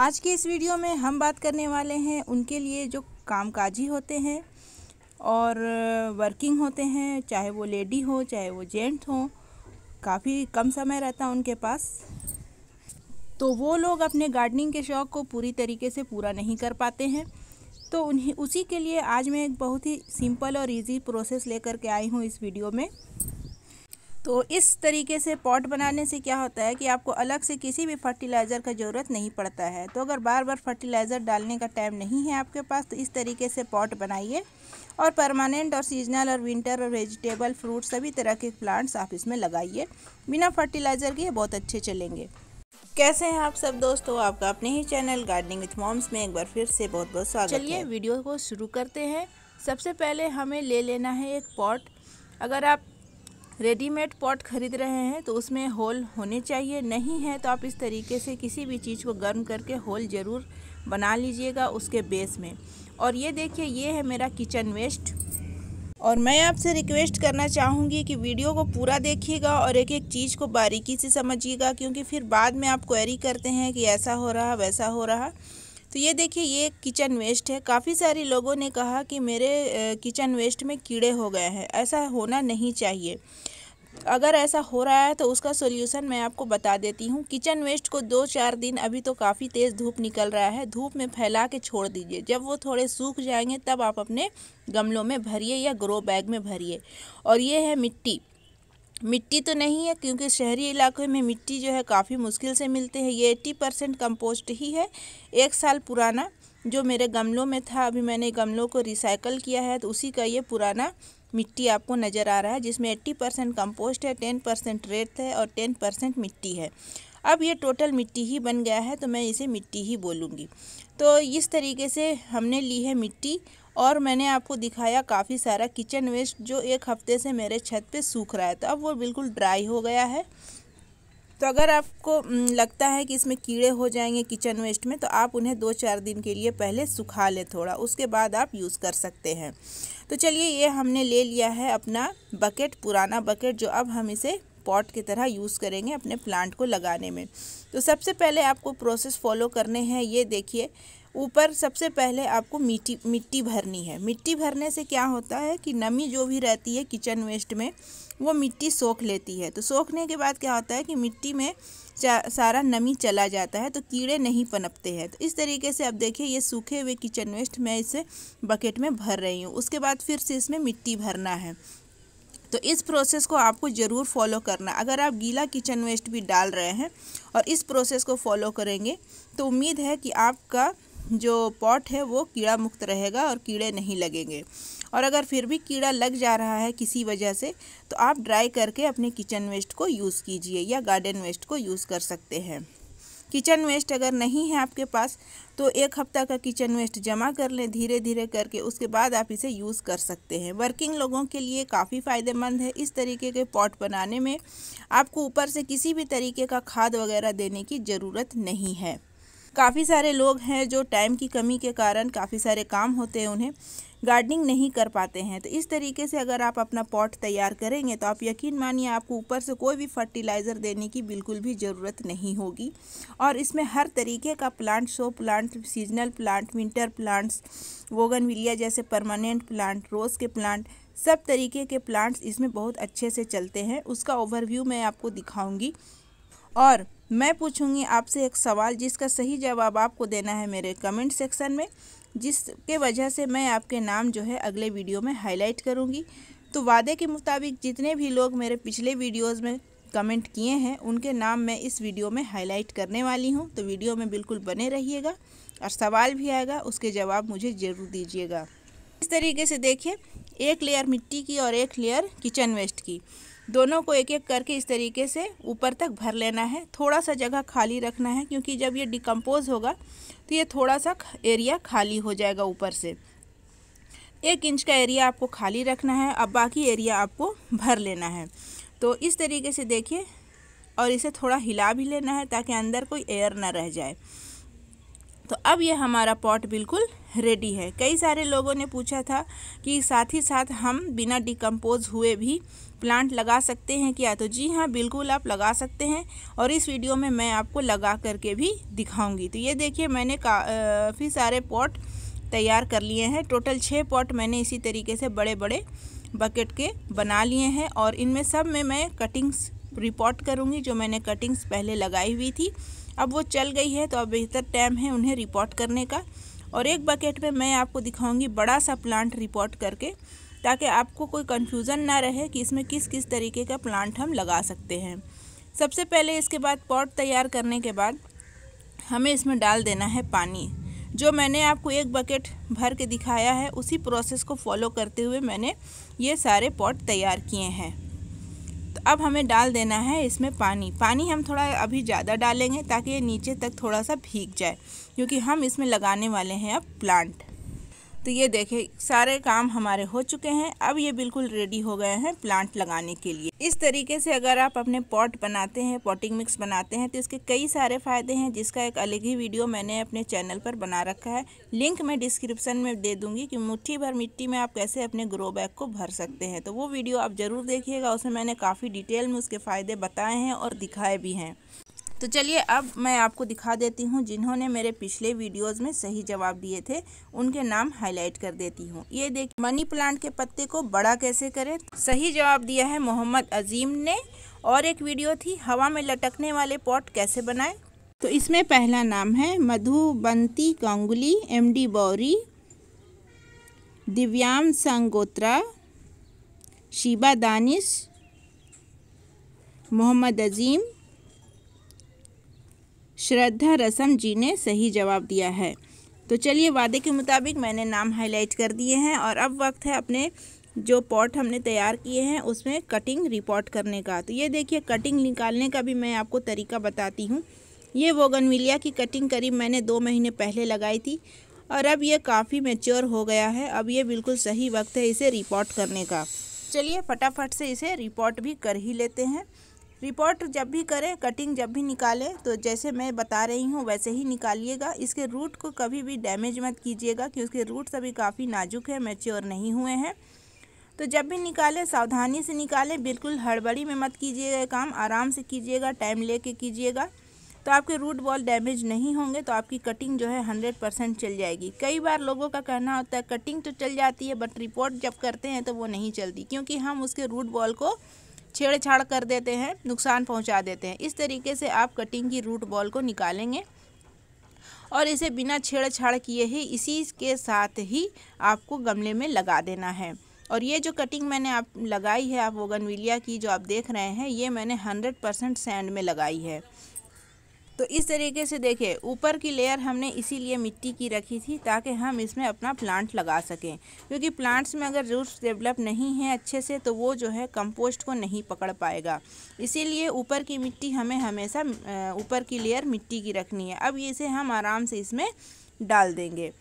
आज के इस वीडियो में हम बात करने वाले हैं उनके लिए जो कामकाजी होते हैं और वर्किंग होते हैं चाहे वो लेडी हो चाहे वो जेंट्स हो काफ़ी कम समय रहता है उनके पास तो वो लोग अपने गार्डनिंग के शौक़ को पूरी तरीके से पूरा नहीं कर पाते हैं तो उन्हें उसी के लिए आज मैं एक बहुत ही सिंपल और इजी प्रोसेस लेकर के आई हूँ इस वीडियो में तो इस तरीके से पॉट बनाने से क्या होता है कि आपको अलग से किसी भी फर्टिलाइज़र का ज़रूरत नहीं पड़ता है तो अगर बार बार फर्टिलाइज़र डालने का टाइम नहीं है आपके पास तो इस तरीके से पॉट बनाइए और परमानेंट और सीजनल और विंटर और वेजिटेबल फ्रूट सभी तरह के प्लांट्स आप इसमें लगाइए बिना फर्टिलाइज़र के बहुत अच्छे चलेंगे कैसे हैं आप सब दोस्तों आपका अपने ही चैनल गार्डनिंग विथ मॉम्स में एक बार फिर से बहुत बहुत स्वागत चलिए वीडियो को शुरू करते हैं सबसे पहले हमें ले लेना है एक पॉट अगर आप रेडीमेड पॉट खरीद रहे हैं तो उसमें होल होने चाहिए नहीं है तो आप इस तरीके से किसी भी चीज़ को गर्म करके होल ज़रूर बना लीजिएगा उसके बेस में और ये देखिए ये है मेरा किचन वेस्ट और मैं आपसे रिक्वेस्ट करना चाहूँगी कि वीडियो को पूरा देखिएगा और एक एक चीज़ को बारीकी से समझिएगा क्योंकि फिर बाद में आप क्वेरी करते हैं कि ऐसा हो रहा वैसा हो रहा तो ये देखिए ये किचन वेस्ट है काफ़ी सारे लोगों ने कहा कि मेरे किचन वेस्ट में कीड़े हो गए हैं ऐसा होना नहीं चाहिए अगर ऐसा हो रहा है तो उसका सोल्यूसन मैं आपको बता देती हूँ किचन वेस्ट को दो चार दिन अभी तो काफ़ी तेज़ धूप निकल रहा है धूप में फैला के छोड़ दीजिए जब वो थोड़े सूख जाएंगे तब आप अपने गमलों में भरिए या ग्रो बैग में भरिए और ये है मिट्टी मिट्टी तो नहीं है क्योंकि शहरी इलाकों में मिट्टी जो है काफ़ी मुश्किल से मिलते हैं ये एट्टी परसेंट कम्पोस्ट ही है एक साल पुराना जो मेरे गमलों में था अभी मैंने गमलों को रिसाइकल किया है तो उसी का ये पुराना मिट्टी आपको नज़र आ रहा है जिसमें एट्टी परसेंट कम्पोस्ट है टेन परसेंट रेत है और टेन परसेंट मिट्टी है अब ये टोटल मिट्टी ही बन गया है तो मैं इसे मिट्टी ही बोलूँगी तो इस तरीके से हमने ली है मिट्टी और मैंने आपको दिखाया काफ़ी सारा किचन वेस्ट जो एक हफ्ते से मेरे छत पे सूख रहा है तो अब वो बिल्कुल ड्राई हो गया है तो अगर आपको लगता है कि इसमें कीड़े हो जाएंगे किचन वेस्ट में तो आप उन्हें दो चार दिन के लिए पहले सुखा लें थोड़ा उसके बाद आप यूज़ कर सकते हैं तो चलिए ये हमने ले लिया है अपना बकेट पुराना बकेट जो अब हम इसे पॉट की तरह यूज़ करेंगे अपने प्लांट को लगाने में तो सबसे पहले आपको प्रोसेस फॉलो करने हैं ये देखिए ऊपर सबसे पहले आपको मिट्टी मिट्टी भरनी है मिट्टी भरने से क्या होता है कि नमी जो भी रहती है किचन वेस्ट में वो मिट्टी सोख लेती है तो सोखने के बाद क्या होता है कि मिट्टी में सारा नमी चला जाता है तो कीड़े नहीं पनपते हैं तो इस तरीके से अब देखिए ये सूखे हुए किचन वेस्ट मैं इसे बकेट में भर रही हूँ उसके बाद फिर से इसमें मिट्टी भरना है तो इस प्रोसेस को आपको ज़रूर फॉलो करना अगर आप गीला किचन वेस्ट भी डाल रहे हैं और इस प्रोसेस को फॉलो करेंगे तो उम्मीद है कि आपका जो पॉट है वो कीड़ा मुक्त रहेगा और कीड़े नहीं लगेंगे और अगर फिर भी कीड़ा लग जा रहा है किसी वजह से तो आप ड्राई करके अपने किचन वेस्ट को यूज़ कीजिए या गार्डन वेस्ट को यूज़ कर सकते हैं किचन वेस्ट अगर नहीं है आपके पास तो एक हफ्ता का किचन वेस्ट जमा कर लें धीरे धीरे करके उसके बाद आप इसे यूज़ कर सकते हैं वर्किंग लोगों के लिए काफ़ी फ़ायदेमंद है इस तरीके के पॉट बनाने में आपको ऊपर से किसी भी तरीके का खाद वगैरह देने की ज़रूरत नहीं है काफ़ी सारे लोग हैं जो टाइम की कमी के कारण काफ़ी सारे काम होते हैं उन्हें गार्डनिंग नहीं कर पाते हैं तो इस तरीके से अगर आप अपना पॉट तैयार करेंगे तो आप यकीन मानिए आपको ऊपर से कोई भी फर्टिलाइज़र देने की बिल्कुल भी ज़रूरत नहीं होगी और इसमें हर तरीके का plant show plant seasonal plant winter plants bougainvillea जैसे परमानेंट प्लांट रोज़ के प्लांट सब तरीके के प्लांट्स इसमें बहुत अच्छे से चलते हैं उसका ओवरव्यू मैं आपको दिखाऊँगी और मैं पूछूंगी आपसे एक सवाल जिसका सही जवाब आपको देना है मेरे कमेंट सेक्शन में जिसके वजह से मैं आपके नाम जो है अगले वीडियो में हाईलाइट करूँगी तो वादे के मुताबिक जितने भी लोग मेरे पिछले वीडियोस में कमेंट किए हैं उनके नाम मैं इस वीडियो में हाईलाइट करने वाली हूँ तो वीडियो में बिल्कुल बने रहिएगा और सवाल भी आएगा उसके जवाब मुझे ज़रूर दीजिएगा इस तरीके से देखिए एक लेयर मिट्टी की और एक लेयर किचन वेस्ट की दोनों को एक एक करके इस तरीके से ऊपर तक भर लेना है थोड़ा सा जगह खाली रखना है क्योंकि जब ये डिकम्पोज होगा तो ये थोड़ा सा एरिया खाली हो जाएगा ऊपर से एक इंच का एरिया आपको खाली रखना है अब बाकी एरिया आपको भर लेना है तो इस तरीके से देखिए और इसे थोड़ा हिला भी लेना है ताकि अंदर कोई एयर ना रह जाए तो अब ये हमारा पॉट बिल्कुल रेडी है कई सारे लोगों ने पूछा था कि साथ ही साथ हम बिना डिकम्पोज हुए भी प्लांट लगा सकते हैं क्या तो जी हाँ बिल्कुल आप लगा सकते हैं और इस वीडियो में मैं आपको लगा करके भी दिखाऊंगी तो ये देखिए मैंने काफ़ी सारे पॉट तैयार कर लिए हैं टोटल छः पॉट मैंने इसी तरीके से बड़े बड़े बकेट के बना लिए हैं और इनमें सब में मैं कटिंग्स रिपोर्ट करूँगी जो मैंने कटिंग्स पहले लगाई हुई थी अब वो चल गई है तो अब बेहतर टाइम है उन्हें रिपोर्ट करने का और एक बकेट में मैं आपको दिखाऊंगी बड़ा सा प्लांट रिपोर्ट करके ताकि आपको कोई कन्फ्यूज़न ना रहे कि इसमें किस किस तरीके का प्लांट हम लगा सकते हैं सबसे पहले इसके बाद पॉट तैयार करने के बाद हमें इसमें डाल देना है पानी जो मैंने आपको एक बकेट भर के दिखाया है उसी प्रोसेस को फॉलो करते हुए मैंने ये सारे पॉट तैयार किए हैं अब हमें डाल देना है इसमें पानी पानी हम थोड़ा अभी ज़्यादा डालेंगे ताकि ये नीचे तक थोड़ा सा भीग जाए क्योंकि हम इसमें लगाने वाले हैं अब प्लांट तो ये देखें सारे काम हमारे हो चुके हैं अब ये बिल्कुल रेडी हो गए हैं प्लांट लगाने के लिए इस तरीके से अगर आप अपने पॉट बनाते हैं पॉटिंग मिक्स बनाते हैं तो इसके कई सारे फ़ायदे हैं जिसका एक अलग ही वीडियो मैंने अपने चैनल पर बना रखा है लिंक मैं डिस्क्रिप्सन में दे दूँगी कि मुट्ठी भर मिट्टी में आप कैसे अपने ग्रो बैग को भर सकते हैं तो वो वीडियो आप ज़रूर देखिएगा उसमें मैंने काफ़ी डिटेल में उसके फ़ायदे बताए हैं और दिखाए भी हैं तो चलिए अब मैं आपको दिखा देती हूँ जिन्होंने मेरे पिछले वीडियोस में सही जवाब दिए थे उनके नाम हाईलाइट कर देती हूँ ये देखिए मनी प्लांट के पत्ते को बड़ा कैसे करें सही जवाब दिया है मोहम्मद अजीम ने और एक वीडियो थी हवा में लटकने वाले पॉट कैसे बनाए तो इसमें पहला नाम है मधुबंती गांगुली एम डी बौरी दिव्याम संगोत्रा शिबा दानिश मोहम्मद अजीम श्रद्धा रसम जी ने सही जवाब दिया है तो चलिए वादे के मुताबिक मैंने नाम हाईलाइट कर दिए हैं और अब वक्त है अपने जो पॉट हमने तैयार किए हैं उसमें कटिंग रिपोर्ट करने का तो ये देखिए कटिंग निकालने का भी मैं आपको तरीका बताती हूँ ये वोगनविलिया की कटिंग करीब मैंने दो महीने पहले लगाई थी और अब ये काफ़ी मेच्योर हो गया है अब ये बिल्कुल सही वक्त है इसे रिपोर्ट करने का चलिए फटाफट से इसे रिपोर्ट भी कर ही लेते हैं रिपोर्ट जब भी करें कटिंग जब भी निकालें तो जैसे मैं बता रही हूँ वैसे ही निकालिएगा इसके रूट को कभी भी डैमेज मत कीजिएगा क्योंकि उसके रूट्स अभी काफ़ी नाजुक है मेच्योर नहीं हुए हैं तो जब भी निकालें सावधानी से निकालें बिल्कुल हड़बड़ी में मत कीजिएगा काम आराम से कीजिएगा टाइम ले कर कीजिएगा तो आपके रूट बॉल डैमेज नहीं होंगे तो आपकी कटिंग जो है हंड्रेड परसेंट चल जाएगी कई बार लोगों का कहना होता है कटिंग तो चल जाती है बट रिपोर्ट जब करते हैं तो वो नहीं चलती क्योंकि हम उसके रूट बॉल को छेड़छाड़ कर देते हैं नुकसान पहुंचा देते हैं इस तरीके से आप कटिंग की रूट बॉल को निकालेंगे और इसे बिना छेड़छाड़ किए ही इसी के साथ ही आपको गमले में लगा देना है और ये जो कटिंग मैंने आप लगाई है आप वोगनविलिया की जो आप देख रहे हैं ये मैंने 100 परसेंट सैंड में लगाई है तो इस तरीके से देखिए ऊपर की लेयर हमने इसीलिए मिट्टी की रखी थी ताकि हम इसमें अपना प्लांट लगा सकें क्योंकि प्लांट्स में अगर रूट्स डेवलप नहीं हैं अच्छे से तो वो जो है कंपोस्ट को नहीं पकड़ पाएगा इसीलिए ऊपर की मिट्टी हमें हमेशा ऊपर की लेयर मिट्टी की रखनी है अब इसे हम आराम से इसमें डाल देंगे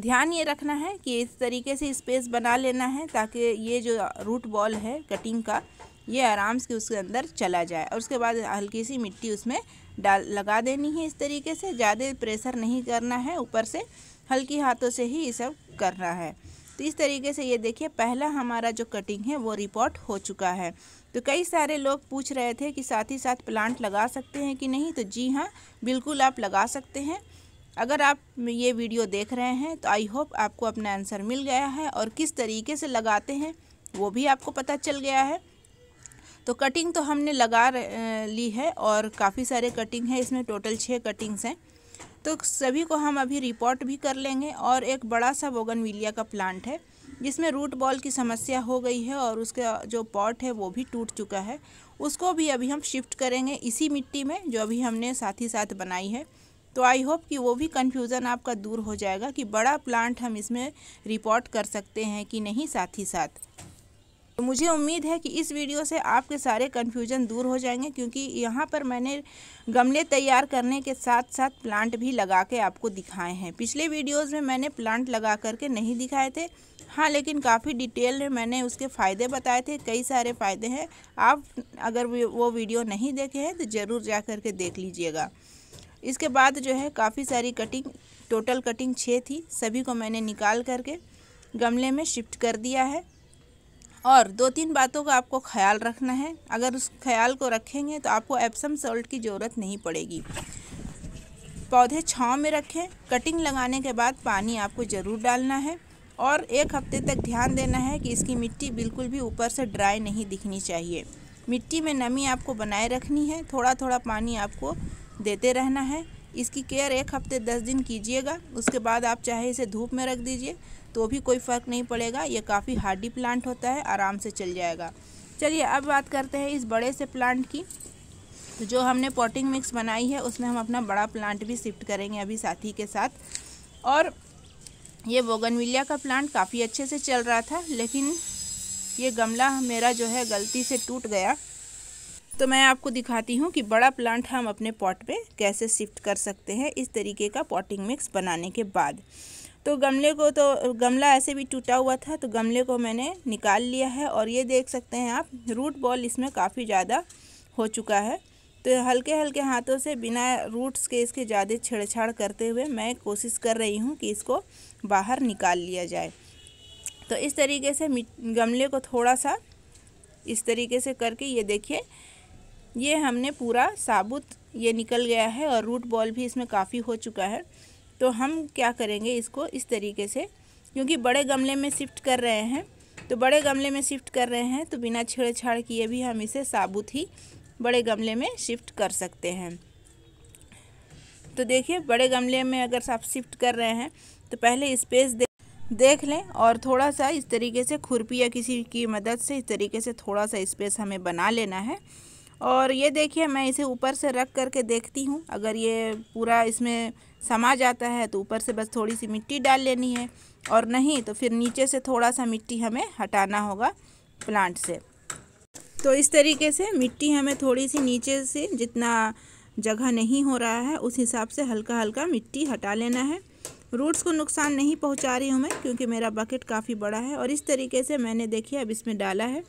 ध्यान ये रखना है कि इस तरीके से स्पेस बना लेना है ताकि ये जो रूट बॉल है कटिंग का ये आराम से उसके अंदर चला जाए और उसके बाद हल्की सी मिट्टी उसमें डाल लगा देनी है इस तरीके से ज़्यादा प्रेशर नहीं करना है ऊपर से हल्की हाथों से ही ये सब करना है तो इस तरीके से ये देखिए पहला हमारा जो कटिंग है वो रिपोर्ट हो चुका है तो कई सारे लोग पूछ रहे थे कि साथ ही साथ प्लांट लगा सकते हैं कि नहीं तो जी हाँ बिल्कुल आप लगा सकते हैं अगर आप ये वीडियो देख रहे हैं तो आई होप आपको अपना आंसर मिल गया है और किस तरीके से लगाते हैं वो भी आपको पता चल गया है तो कटिंग तो हमने लगा ली है और काफ़ी सारे कटिंग है इसमें टोटल छः कटिंग्स हैं तो सभी को हम अभी रिपोर्ट भी कर लेंगे और एक बड़ा सा बोगनविलिया का प्लांट है जिसमें रूट बॉल की समस्या हो गई है और उसका जो पॉट है वो भी टूट चुका है उसको भी अभी हम शिफ्ट करेंगे इसी मिट्टी में जो अभी हमने साथ ही साथ बनाई है तो आई होप कि वो भी कन्फ्यूज़न आपका दूर हो जाएगा कि बड़ा प्लांट हम इसमें रिपोर्ट कर सकते हैं कि नहीं साथ ही साथ तो मुझे उम्मीद है कि इस वीडियो से आपके सारे कन्फ्यूजन दूर हो जाएंगे क्योंकि यहाँ पर मैंने गमले तैयार करने के साथ साथ प्लांट भी लगा के आपको दिखाए हैं पिछले वीडियोज़ में मैंने प्लांट लगा करके नहीं दिखाए थे हाँ लेकिन काफ़ी डिटेल में मैंने उसके फ़ायदे बताए थे कई सारे फ़ायदे हैं आप अगर वो वीडियो नहीं देखे हैं तो ज़रूर जा कर के देख लीजिएगा इसके बाद जो है काफ़ी सारी कटिंग टोटल कटिंग छः थी सभी को मैंने निकाल करके गमले में शिफ्ट कर दिया है और दो तीन बातों का आपको ख्याल रखना है अगर उस ख्याल को रखेंगे तो आपको एप्सम सॉल्ट की ज़रूरत नहीं पड़ेगी पौधे छाँव में रखें कटिंग लगाने के बाद पानी आपको ज़रूर डालना है और एक हफ्ते तक ध्यान देना है कि इसकी मिट्टी बिल्कुल भी ऊपर से ड्राई नहीं दिखनी चाहिए मिट्टी में नमी आपको बनाए रखनी है थोड़ा थोड़ा पानी आपको देते रहना है इसकी केयर एक हफ्ते दस दिन कीजिएगा उसके बाद आप चाहे इसे धूप में रख दीजिए तो भी कोई फ़र्क नहीं पड़ेगा ये काफ़ी हार्डी प्लांट होता है आराम से चल जाएगा चलिए अब बात करते हैं इस बड़े से प्लांट की तो जो हमने पॉटिंग मिक्स बनाई है उसमें हम अपना बड़ा प्लांट भी शिफ्ट करेंगे अभी साथी के साथ और ये बोगनविलिया का प्लांट काफ़ी अच्छे से चल रहा था लेकिन ये गमला मेरा जो है गलती से टूट गया तो मैं आपको दिखाती हूँ कि बड़ा प्लांट हम अपने पॉट में कैसे शिफ्ट कर सकते हैं इस तरीके का पॉटिंग मिक्स बनाने के बाद तो गमले को तो गमला ऐसे भी टूटा हुआ था तो गमले को मैंने निकाल लिया है और ये देख सकते हैं आप रूट बॉल इसमें काफ़ी ज़्यादा हो चुका है तो हल्के हल्के हाथों से बिना रूट्स के इसके ज़्यादा छेड़छाड़ करते हुए मैं कोशिश कर रही हूँ कि इसको बाहर निकाल लिया जाए तो इस तरीके से गमले को थोड़ा सा इस तरीके से करके ये देखिए ये हमने पूरा साबुत ये निकल गया है और रूट बॉल भी इसमें काफ़ी हो चुका है तो हम क्या करेंगे इसको इस तरीके से क्योंकि बड़े गमले में शिफ्ट कर रहे हैं तो बड़े गमले में शिफ्ट कर रहे हैं तो बिना छेड़छाड़ किए भी हम इसे साबुत ही बड़े गमले में शिफ्ट कर सकते हैं तो देखिए बड़े गमले में अगर आप शिफ्ट कर रहे हैं तो पहले स्पेस दे देख लें और थोड़ा सा इस तरीके से खुरपी या किसी की मदद से इस तरीके से थोड़ा सा स्पेस हमें बना लेना है और ये देखिए मैं इसे ऊपर से रख करके देखती हूँ अगर ये पूरा इसमें समा जाता है तो ऊपर से बस थोड़ी सी मिट्टी डाल लेनी है और नहीं तो फिर नीचे से थोड़ा सा मिट्टी हमें हटाना होगा प्लांट से तो इस तरीके से मिट्टी हमें थोड़ी सी नीचे से जितना जगह नहीं हो रहा है उस हिसाब से हल्का हल्का मिट्टी हटा लेना है रूट्स को नुकसान नहीं पहुंचा रही हूं मैं क्योंकि मेरा बकेट काफ़ी बड़ा है और इस तरीके से मैंने देखिए अब इसमें डाला है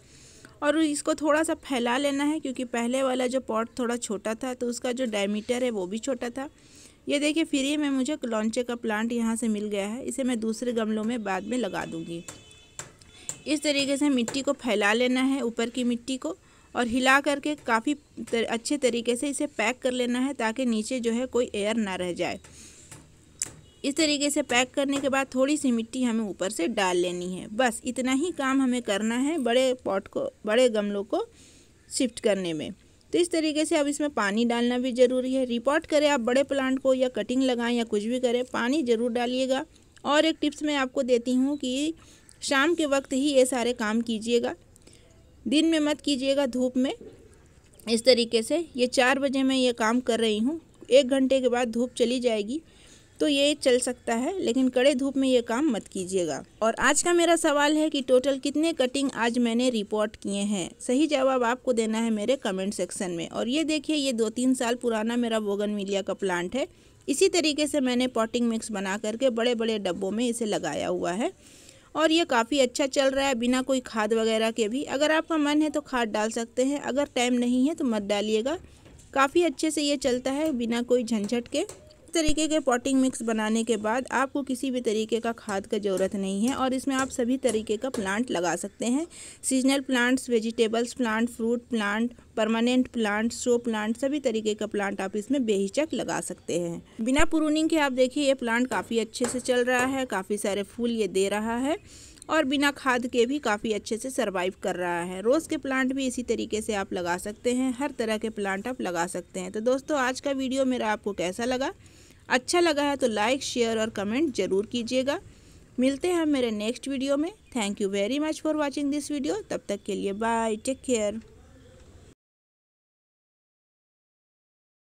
और इसको थोड़ा सा फैला लेना है क्योंकि पहले वाला जो पॉट थोड़ा छोटा था तो उसका जो डायमीटर है वो भी छोटा था ये देखिए फ्री में मुझे लॉन्चे का प्लांट यहाँ से मिल गया है इसे मैं दूसरे गमलों में बाद में लगा दूँगी इस तरीके से मिट्टी को फैला लेना है ऊपर की मिट्टी को और हिला करके काफ़ी तर, अच्छे तरीके से इसे पैक कर लेना है ताकि नीचे जो है कोई एयर ना रह जाए इस तरीके से पैक करने के बाद थोड़ी सी मिट्टी हमें ऊपर से डाल लेनी है बस इतना ही काम हमें करना है बड़े पॉट को बड़े गमलों को शिफ्ट करने में तो इस तरीके से अब इसमें पानी डालना भी ज़रूरी है रिपोर्ट करें आप बड़े प्लांट को या कटिंग लगाएं या कुछ भी करें पानी ज़रूर डालिएगा और एक टिप्स मैं आपको देती हूँ कि शाम के वक्त ही ये सारे काम कीजिएगा दिन में मत कीजिएगा धूप में इस तरीके से ये चार बजे मैं ये काम कर रही हूँ एक घंटे के बाद धूप चली जाएगी तो ये चल सकता है लेकिन कड़े धूप में ये काम मत कीजिएगा और आज का मेरा सवाल है कि टोटल कितने कटिंग आज मैंने रिपोर्ट किए हैं सही जवाब आपको देना है मेरे कमेंट सेक्शन में और ये देखिए ये दो तीन साल पुराना मेरा बोगन का प्लांट है इसी तरीके से मैंने पॉटिंग मिक्स बना करके बड़े बड़े डब्बों में इसे लगाया हुआ है और ये काफ़ी अच्छा चल रहा है बिना कोई खाद वगैरह के भी अगर आपका मन है तो खाद डाल सकते हैं अगर टाइम नहीं है तो मत डालिएगा काफ़ी अच्छे से ये चलता है बिना कोई झंझट के तरीके के पॉटिंग मिक्स बनाने के बाद आपको किसी भी तरीके का खाद का ज़रूरत नहीं है और इसमें आप सभी तरीके का प्लांट लगा सकते हैं seasonal plants vegetables plant fruit plant permanent plant show plant सभी तरीके का प्लांट आप इसमें बेहिचक लगा सकते हैं बिना प्रूनिंग के आप देखिए ये प्लांट काफ़ी अच्छे से चल रहा है काफ़ी सारे फूल ये दे रहा है और बिना खाद के भी काफ़ी अच्छे से सरवाइव कर रहा है रोज़ के प्लांट भी इसी तरीके से आप लगा सकते हैं हर तरह के प्लांट आप लगा सकते हैं तो दोस्तों आज का वीडियो मेरा आपको कैसा लगा अच्छा लगा है तो लाइक शेयर और कमेंट जरूर कीजिएगा मिलते हैं मेरे नेक्स्ट वीडियो में thank you very much for watching this video तब तक के लिए बाय टेक केयर